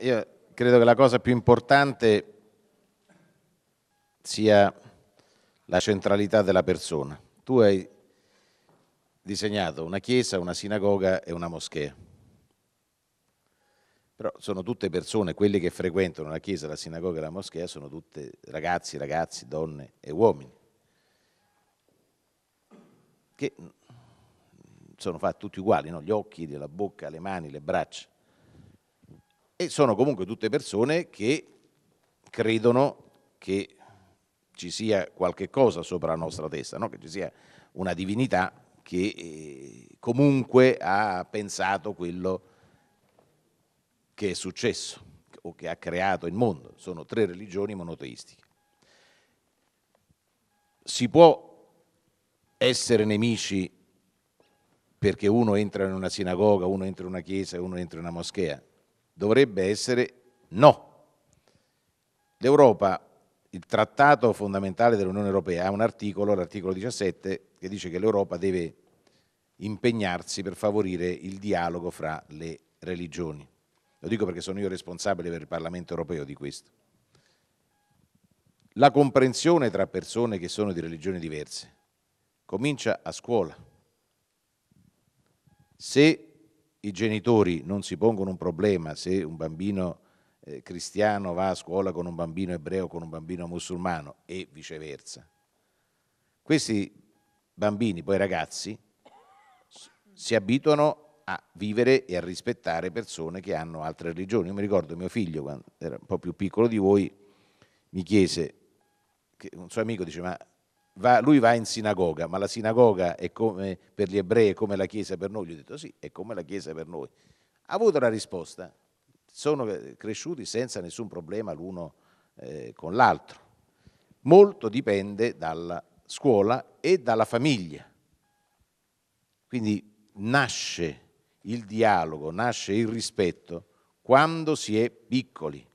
Io credo che la cosa più importante sia la centralità della persona. Tu hai disegnato una chiesa, una sinagoga e una moschea. Però sono tutte persone, quelli che frequentano la chiesa, la sinagoga e la moschea, sono tutte ragazzi, ragazzi, donne e uomini, che mm, sono fatti tutti uguali, no? gli occhi, la bocca, le mani, le braccia e sono comunque tutte persone che credono che ci sia qualche cosa sopra la nostra testa, no? che ci sia una divinità che eh, comunque ha pensato quello che è successo o che ha creato il mondo. Sono tre religioni monoteistiche. Si può essere nemici perché uno entra in una sinagoga, uno entra in una chiesa, uno entra in una moschea? dovrebbe essere no. L'Europa, il trattato fondamentale dell'Unione Europea, ha un articolo, l'articolo 17, che dice che l'Europa deve impegnarsi per favorire il dialogo fra le religioni. Lo dico perché sono io responsabile per il Parlamento europeo di questo. La comprensione tra persone che sono di religioni diverse comincia a scuola. Se i genitori non si pongono un problema se un bambino eh, cristiano va a scuola con un bambino ebreo, con un bambino musulmano e viceversa. Questi bambini, poi ragazzi, si abituano a vivere e a rispettare persone che hanno altre religioni. Io mi ricordo mio figlio, quando era un po' più piccolo di voi, mi chiese, un suo amico dice, ma va, lui va in sinagoga, ma la sinagoga è come per gli ebrei, è come la Chiesa per noi? Gli ho detto sì, è come la Chiesa per noi. Ha avuto la risposta, sono cresciuti senza nessun problema l'uno eh, con l'altro. Molto dipende dalla scuola e dalla famiglia. Quindi nasce il dialogo, nasce il rispetto quando si è piccoli.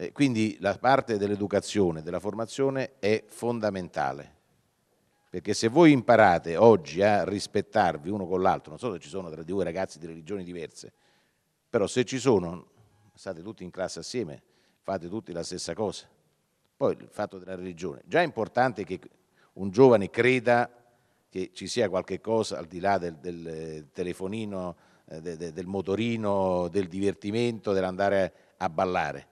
Eh, quindi la parte dell'educazione, della formazione è fondamentale, perché se voi imparate oggi a rispettarvi uno con l'altro, non so se ci sono tra di voi ragazzi di religioni diverse, però se ci sono, state tutti in classe assieme, fate tutti la stessa cosa. Poi il fatto della religione, già è importante che un giovane creda che ci sia qualche cosa al di là del, del eh, telefonino, eh, del motorino, del divertimento, dell'andare a ballare.